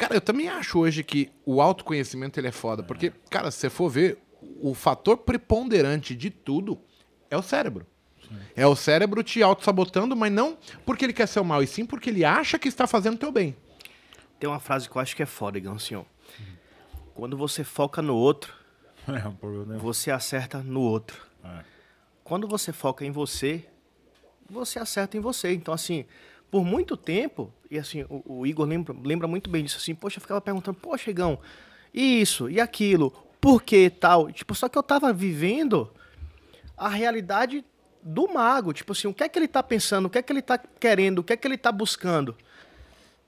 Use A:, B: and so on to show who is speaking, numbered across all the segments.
A: Cara, eu também acho hoje que o autoconhecimento ele é foda, porque, é. cara, se você for ver, o fator preponderante de tudo é o cérebro. É o cérebro te auto-sabotando, mas não porque ele quer ser o mal, e sim porque ele acha que está fazendo o teu bem.
B: Tem uma frase que eu acho que é foda, Igão, senhor. Assim, Quando você foca no outro, é um você acerta no outro. É. Quando você foca em você, você acerta em você. Então, assim, por muito tempo, e assim, o, o Igor lembra, lembra, muito bem disso, assim, poxa, eu ficava perguntando, poxa, Igão, e isso, e aquilo, por que tal? Tipo, só que eu tava vivendo a realidade do mago, tipo assim, o que é que ele tá pensando, o que é que ele tá querendo, o que é que ele tá buscando.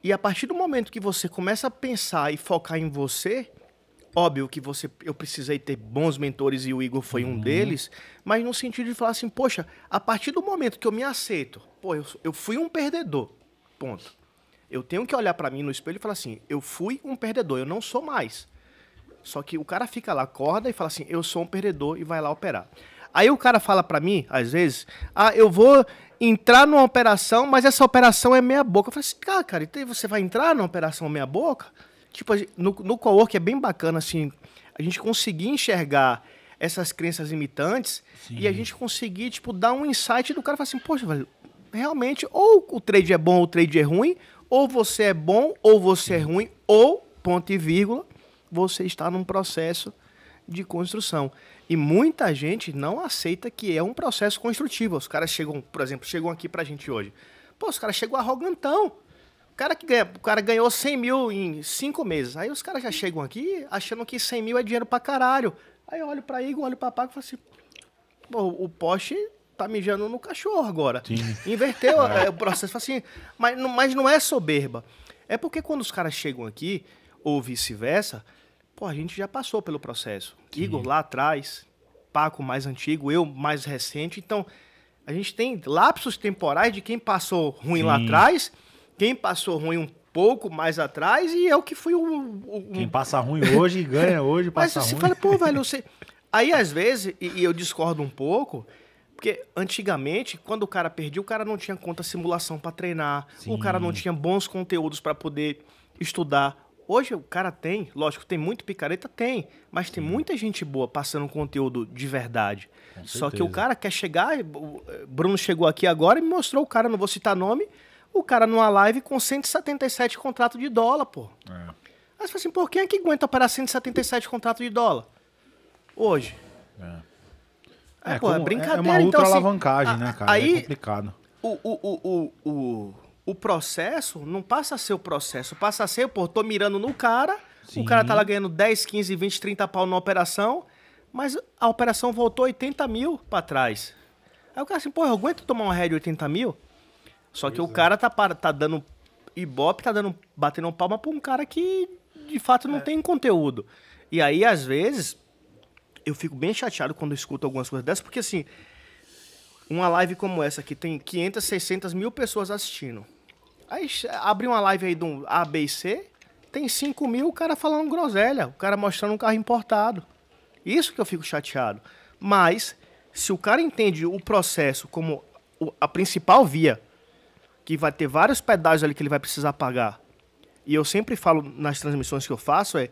B: E a partir do momento que você começa a pensar e focar em você, óbvio que você eu precisei ter bons mentores e o Igor foi um uhum. deles, mas no sentido de falar assim, poxa, a partir do momento que eu me aceito, pô, eu, eu fui um perdedor. Ponto. Eu tenho que olhar para mim no espelho e falar assim: eu fui um perdedor, eu não sou mais. Só que o cara fica lá, acorda e fala assim: eu sou um perdedor e vai lá operar. Aí o cara fala para mim, às vezes, ah, eu vou entrar numa operação, mas essa operação é meia boca. Eu falo assim, cara, cara, então você vai entrar numa operação meia boca? Tipo, no, no co-work é bem bacana, assim, a gente conseguir enxergar essas crenças imitantes Sim. e a gente conseguir, tipo, dar um insight do cara e falar assim, poxa, velho, realmente ou o trade é bom ou o trade é ruim, ou você é bom ou você é ruim, ou, ponto e vírgula, você está num processo de construção. E muita gente não aceita que é um processo construtivo. Os caras chegam, por exemplo, chegam aqui pra gente hoje. Pô, os caras chegam arrogantão. O cara, que ganha, o cara ganhou 100 mil em 5 meses. Aí os caras já chegam aqui achando que 100 mil é dinheiro pra caralho. Aí eu olho pra Igor, olho pra Paco e falo assim: pô, o poste tá mijando no cachorro agora. Sim. Inverteu é. é. o processo. Assim, mas, mas não é soberba. É porque quando os caras chegam aqui, ou vice-versa, pô, a gente já passou pelo processo. Sim. Igor lá atrás, Paco mais antigo, eu mais recente. Então, a gente tem lapsos temporais de quem passou ruim Sim. lá atrás, quem passou ruim um pouco mais atrás e eu é que fui o. o quem passa ruim hoje ganha hoje, passa Mas você ruim. fala, pô, velho, você. Aí às vezes, e, e eu discordo um pouco, porque antigamente, quando o cara perdia, o cara não tinha conta simulação para treinar, Sim. o cara não tinha bons conteúdos para poder estudar. Hoje o cara tem, lógico, tem muito picareta, tem, mas tem muita gente boa passando conteúdo de verdade. Só que o cara quer chegar, eh, o eh, Bruno chegou aqui agora e me mostrou o cara, não vou citar nome, o cara numa live com 177 contrato de dólar, pô. É. Aí você fala assim, pô, quem é que aguenta operar 177 contrato de dólar? Hoje.
A: É. É, pô, é brincadeira. É, é uma então, outra então, alavancagem, assim, né, cara? É aí, é complicado.
B: O, o, o, o, o, processo não passa a ser o processo, passa a ser, pô, tô mirando no cara, Sim. o cara tá lá ganhando 10, 15, 20, 30 pau na operação, mas a operação voltou 80 mil pra trás. Aí o cara assim, pô, eu aguento tomar uma rédea de 80 mil? Só que é. o cara tá, tá dando ibope, tá dando, batendo palma pra um cara que de fato não é. tem conteúdo. E aí, às vezes, eu fico bem chateado quando escuto algumas coisas dessas, porque assim, uma live como essa que tem 500, 600 mil pessoas assistindo. Aí abre uma live aí de um A, B e C, tem 5 mil o cara falando groselha, o cara mostrando um carro importado. Isso que eu fico chateado. Mas, se o cara entende o processo como a principal via, que vai ter vários pedágios ali que ele vai precisar pagar, e eu sempre falo nas transmissões que eu faço, é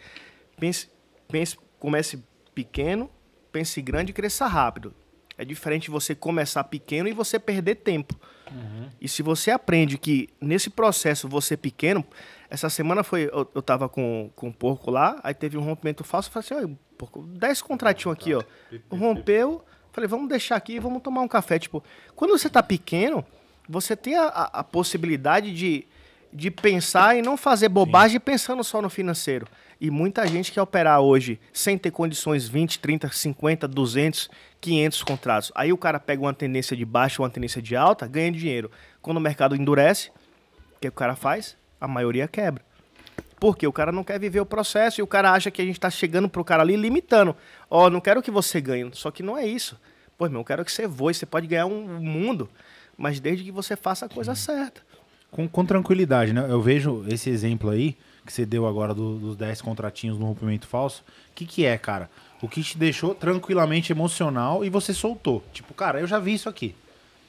B: pense, pense comece pequeno, pense grande e cresça rápido. É diferente você começar pequeno e você perder tempo. Uhum. E se você aprende que nesse processo você é pequeno, essa semana foi. Eu, eu tava com, com um porco lá, aí teve um rompimento falso, eu falei assim, ó, porco, esse contratinhos aqui, ó. Rompeu, falei, vamos deixar aqui, vamos tomar um café. Tipo, quando você tá pequeno, você tem a, a possibilidade de de pensar e não fazer bobagem Sim. pensando só no financeiro. E muita gente quer operar hoje sem ter condições 20, 30, 50, 200, 500 contratos. Aí o cara pega uma tendência de baixa, uma tendência de alta, ganha dinheiro. Quando o mercado endurece, o que o cara faz? A maioria quebra. Porque o cara não quer viver o processo e o cara acha que a gente está chegando para o cara ali limitando. Ó, oh, não quero que você ganhe, só que não é isso. Pois, meu, eu quero que você voe, você pode ganhar um mundo, mas desde que você faça a coisa certa
A: com, com tranquilidade, né? Eu vejo esse exemplo aí que você deu agora do, dos 10 contratinhos no rompimento falso. O que, que é, cara? O que te deixou tranquilamente emocional e você soltou. Tipo, cara, eu já vi isso aqui.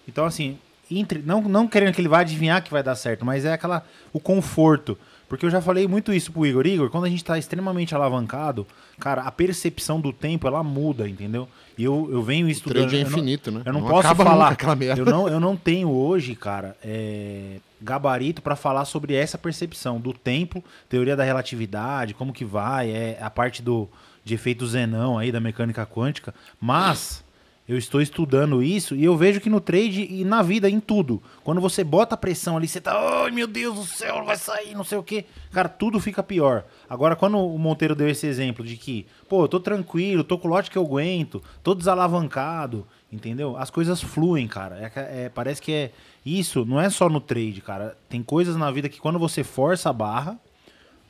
A: Então, assim, entre, não, não querendo que ele vá adivinhar que vai dar certo, mas é aquela o conforto. Porque eu já falei muito isso pro Igor. Igor, quando a gente tá extremamente alavancado, cara, a percepção do tempo, ela muda, entendeu? E eu, eu venho estudando... O trade é infinito, eu não, né? Eu não, não posso falar... Eu não, eu não tenho hoje, cara, é, gabarito para falar sobre essa percepção do tempo, teoria da relatividade, como que vai, é a parte do de efeito Zenão aí da mecânica quântica, mas eu estou estudando isso e eu vejo que no trade e na vida, em tudo, quando você bota a pressão ali, você tá, ai meu Deus do céu, vai sair, não sei o quê. Cara, tudo fica pior. Agora, quando o Monteiro deu esse exemplo de que, pô, eu tô tranquilo, tô com lote que eu aguento, tô desalavancado, entendeu? As coisas fluem, cara. É, é, parece que é. Isso não é só no trade, cara. Tem coisas na vida que quando você força a barra,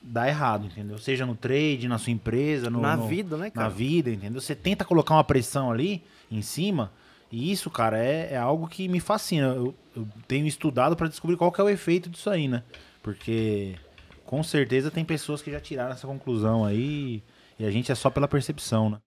A: dá errado, entendeu? Seja no trade, na sua empresa, no, na no, vida, né, cara? Na vida, entendeu? Você tenta colocar uma pressão ali em cima, e isso, cara, é, é algo que me fascina. Eu, eu tenho estudado para descobrir qual que é o efeito disso aí, né? Porque com certeza tem pessoas que já tiraram essa conclusão aí, e a gente é só pela percepção, né?